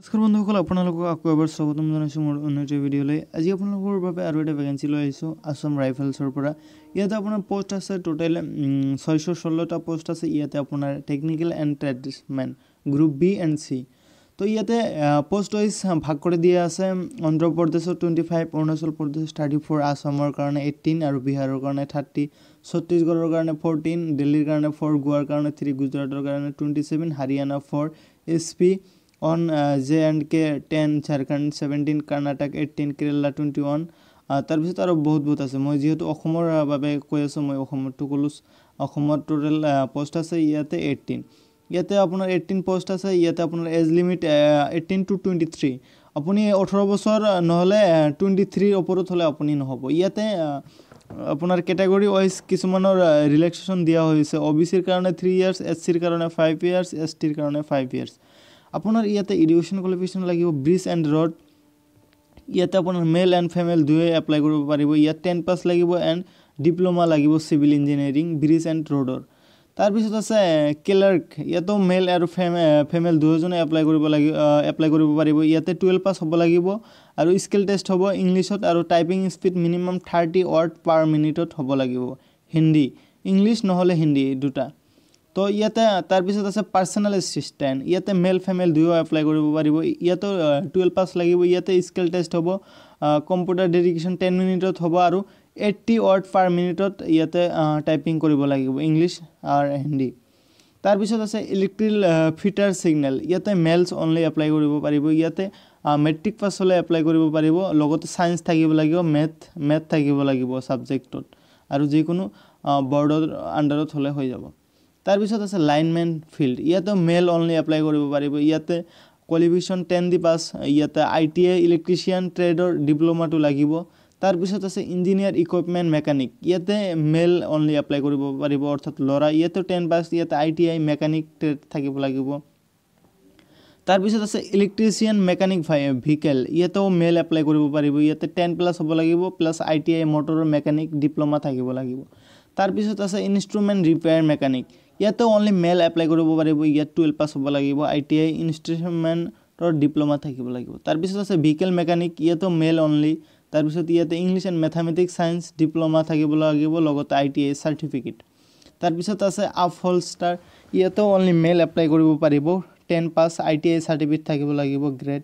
নমস্কাৰ বন্ধুসকল আপোনালোকক আকৌ এবাৰ স্বাগতম জনাইছোঁ মোৰ অন্য এটা ভিডিঅ'লৈ আজি আপোনালোকৰ বাবে আৰু এটা ভেকেঞ্চি লৈ আহিছোঁ আছাম ৰাইফেলছৰ পৰা ইয়াতে আপোনাৰ পষ্ট আছে টোটেল ছয়শ ষোল্লটা পষ্ট আছে ইয়াতে আপোনাৰ টেকনিকেল এণ্ড ট্ৰেডিচমেণ্ট গ্ৰুপ বি এণ্ড চি তো ইয়াতে পষ্ট ৱাইজ ভাগ কৰি দিয়া আছে অন্ধ্ৰপ্ৰদেশৰ twenty five Arunachal Pradesh thirty four আছামৰ কাৰণে এইটিন আৰু বিহাৰৰ কাৰণে থাৰ্টি ছত্তিশগড়ৰ কাৰণে ফ'ৰ্টিন দিল্লীৰ কাৰণে ফ'ৰ গোৱাৰ কাৰণে থ্ৰী গুজৰাটৰ কাৰণে twenty seven Haryana four S P one J and K ten Jharkhand seventeen Karnataka eighteen Kerala twenty one তাৰপিছত আৰু বহুত বহুত আছে মই যিহেতু অসমৰ uh, বাবে কৈ আছোঁ মই অসমতো ক'লোঁ অসমত টোটেল পষ্ট uh, আছে ইয়াতে এইটিন ইয়াতে আপোনাৰ এইটিন পষ্ট আছে ইয়াতে আপোনাৰ age limit eighteen to twenty three আপুনি ওঠৰ বছৰ uh, নহ'লে টুৱেণ্টি থ্ৰীৰ ওপৰত হ'লে আপুনি নহ'ব ইয়াতে আপোনাৰ কেটাগৰি ৱাইজ কিছুমানৰ ৰিলেক্সেশ্যন দিয়া হৈছে অ' বি চিৰ কাৰণে থ্ৰী ইয়াৰ্ছ এছ চিৰ কাৰণে ফাইভ ইয়াৰ্ছ এছ টিৰ কাৰণে ফাইভ ইয়াৰ্ছ আপোনাৰ ইয়াতে ইডুকেশ্যন কোৱালিফিকেশ্যন লাগিব ব্ৰিজ এণ্ড ৰড ইয়াতে আপোনাৰ মেল এণ্ড ফেমেল দুয়ে এপ্লাই কৰিব পাৰিব ইয়াত টেন পাছ লাগিব এণ্ড ডিপ্ল'মা লাগিব চিভিল ইঞ্জিনিয়াৰিং ব্ৰিজ এণ্ড ৰ'ডৰ তাৰপিছত আছে কেলাৰ্ক ইয়াতো মেল আৰু ফেমেল দুয়োজনে এপ্লাই কৰিব লাগিব এপ্লাই কৰিব পাৰিব ইয়াতে টুৱেল্ভ পাছ হ'ব লাগিব আৰু স্কিল টেষ্ট হ'ব ইংলিছত আৰু typing speed minimum thirty word per মিনিটত হ'ব লাগিব হিন্দী ইংলিছ নহ'লে হিন্দী দুটা তো ইয়াতে তাৰপিছত আছে পাৰ্চনেল এছিষ্টেণ্ট ইয়াতে মেল ফেমেল দুয়ো এপ্লাই কৰিব পাৰিব ইয়াতো টুৱেল্ভ পাছ লাগিব ইয়াতে স্কিল টেষ্ট হ'ব কম্পিউটাৰ ডেডিকেশ্যন টেন মিনিটত হ'ব আৰু এইটি ৱৰ্ড পাৰ মিনিটত ইয়াতে টাইপিং কৰিব লাগিব ইংলিছ আৰু হিন্দী তাৰপিছত আছে ইলেক্ট্ৰিক ফিটাৰ ছিগনেল ইয়াতে মেলছ অনলি এপ্লাই কৰিব পাৰিব ইয়াতে মেট্ৰিক পাছলৈ এপ্লাই কৰিব পাৰিব লগতে ছায়েঞ্চ থাকিব লাগিব মেথ মেথ থাকিব লাগিব ছাবজেক্টত আৰু যিকোনো বৰ্ডৰ আণ্ডাৰত হ'লে হৈ যাব তাৰপিছত আছে লাইনমেন ফিল্ড ইয়াতে মেল অনলি এপ্লাই কৰিব পাৰিব ইয়াতে কোৱালিফিকেশ্যন টেন দি পাছ ইয়াতে আই টি আই ইলেক্ট্ৰিচিয়ান ট্ৰেডৰ ডিপ্ল'মাটো লাগিব তাৰপিছত আছে ইঞ্জিনিয়াৰ ইকুইপমেণ্ট মেকানিক ইয়াতে মেল অনলি এপ্লাই কৰিব পাৰিব অৰ্থাৎ ল'ৰা ইয়াতেও টেন পাছ ইয়াতে I T I mechanic trade থাকিব লাগিব তাৰপিছত আছে ইলেক্ট্ৰিচিয়ান মেকানিক ভেহিকেল ইয়াতেও মেল এপ্লাই কৰিব পাৰিব ইয়াতে টেন প্লাছ হ'ব লাগিব প্লাছ আই টি আই মটৰৰ মেকানিক ডিপ্ল'মা থাকিব লাগিব তাৰপিছত আছে ইনষ্ট্ৰুমেণ্ট ৰিপেয়াৰ মেকানিক ইয়াতে অনলি মেল এপ্লাই কৰিব পাৰিব ইয়াত টুৱেলভ পাছ হ'ব লাগিব আই টি আই ইনষ্টিটিউটমেণ্টৰ ডিপ্ল'মা থাকিব লাগিব তাৰপিছত আছে ভেহিকেল মেকানিক ইয়াতো মেল অনলি তাৰপিছত ইয়াতে English and mathematics science diploma থাকিব লাগিব লগতে আই টি আই চাৰ্টিফিকেট তাৰপিছত আছে আফ হল ষ্টাৰ ইয়াতো অনলি মেল এপ্লাই কৰিব পাৰিব ten pass I T I certificate থাকিব লাগিব গ্ৰেড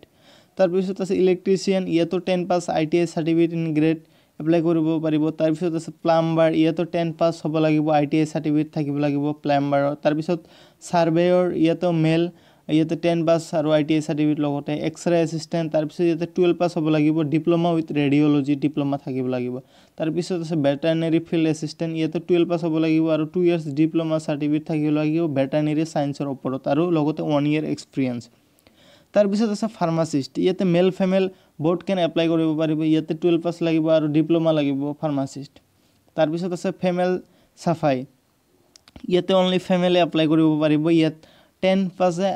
তাৰপিছত আছে ইলেক্ট্ৰিচিয়ান ইয়াতো ten pass I T I certificate in grade apply কৰিব পাৰিব তাৰপিছত আছে প্লাম্বাৰ ইয়াতো টেন পাছ হ'ব লাগিব আই টি আই চাৰ্টিফিকেট থাকিব লাগিব প্লাম্বাৰৰ তাৰপিছত ছাৰ্ভেয়ৰ ইয়াতো মেল ইয়াতে টেন পাছ আৰু আই টি আই চাৰ্টিফিকেট লগতে এক্সৰে এছিষ্টেণ্ট তাৰপিছত ইয়াতে টুৱেলভ পাছ হ'ব লাগিব ডিপ্ল'মা উইথ ৰেডিঅ'লজি ডিপ্ল'মা থাকিব লাগিব তাৰপিছত আছে ভেটেনেৰী ফিল্ড এছিষ্টেণ্ট ইয়াতে টুৱেলভ পাছ হ'ব লাগিব আৰু টু ইয়াৰ্ছ ডিপ্ল'মা চাৰ্টিফিকেট থাকিব লাগিব ভেটেনেৰী চায়েন্সৰ ওপৰত আৰু লগতে ওৱান ইয়েৰ এক্সপিৰিয়েঞ্চ তাৰপিছত আছে ফাৰ্মাচিষ্ট ইয়াতে male female board can apply কৰিব পাৰিব ইয়াতে টুৱেলভ পাছ লাগিব আৰু ডিপ্ল'মা লাগিব ফাৰ্মাচিষ্ট তাৰপিছত আছে ফেমেল চাফাই ইয়াতে অনলি ফেমেলে এপ্লাই কৰিব পাৰিব ইয়াত টেন পাছে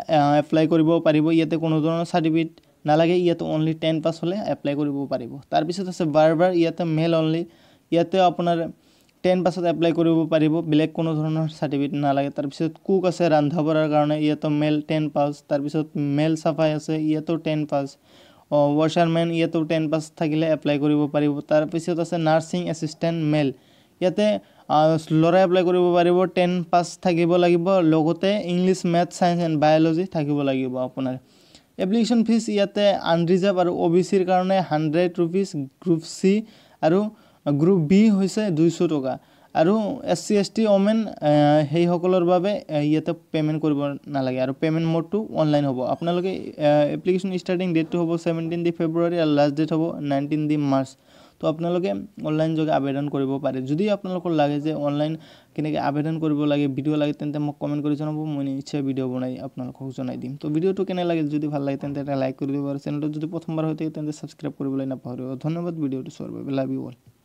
এপ্লাই কৰিব পাৰিব ইয়াতে কোনো ধৰণৰ চাৰ্টিফিকেট নালাগে ইয়াতে অনলি টেন পাছ হ'লে এপ্লাই কৰিব পাৰিব তাৰপিছত আছে বাৰ বাৰ ইয়াতে মেল অনলি ইয়াতে আপোনাৰ টেন পাছত এপ্লাই কৰিব পাৰিব বেলেগ কোনো ধৰণৰ চাৰ্টিফিকেট নালাগে তাৰপিছত কুক আছে ৰান্ধা বঢ়াৰ কাৰণে ইয়াতো মেল টেন পাছ তাৰপিছত মেল চাফাই আছে ইয়াতো টেন পাছ ৱাশ্বাৰমেন ইয়াতো টেন পাছ থাকিলে এপ্লাই কৰিব পাৰিব তাৰপিছত আছে নাৰ্ছিং এচিষ্টেণ্ট মেল ইয়াতে ল'ৰাই এপ্লাই কৰিব পাৰিব টেন পাছ থাকিব লাগিব লগতে English math science and biology থাকিব লাগিব আপোনাৰ এপ্লিকেশ্যন ফিজ ইয়াতে আনৰিজাৰ্ভ আৰু অ' বি চিৰ কাৰণে হাণ্ড্ৰেড ৰুপিজ গ্ৰুপ চি আৰু গ্ৰুপ বি হৈছে দুইশ টকা আৰু S C S T women সেইসকলৰ বাবে ইয়াতে পে'মেণ্ট কৰিব নালাগে আৰু পে'মেণ্ট মডটো অনলাইন হ'ব আপোনালোকে এপ্লিকেশ্যন ষ্টাৰ্টিং ডেটটো হ'ব ছেভেণ্টিন ডি ফেব্ৰুৱাৰী আৰু লাষ্ট ডেট হ'ব নাইনটিন ডি মাৰ্চ তো আপোনালোকে অনলাইন যোগে আবেদন কৰিব পাৰে যদি আপোনালোকৰ লাগে যে অনলাইন কেনেকৈ আবেদন কৰিব লাগে ভিডিঅ' লাগে তেন্তে মোক কমেণ্ট কৰি জনাব মই নিশ্চয় ভিডিঅ' বনাই আপোনালোকক জনাই দিম তো ভিডিঅ'টো কেনে লাগে যদি ভাল লাগে তেন্তে এটা লাইক কৰি দিব আৰু চেনেলটো যদি প্ৰথমবাৰ হৈ থাকে তেন্তে ছাবস্ক্ৰাইব কৰিবলৈ নাপাহৰিব ধন্যবাদ ভিডিঅ'টো চোৱাৰ লাভ ইউ অল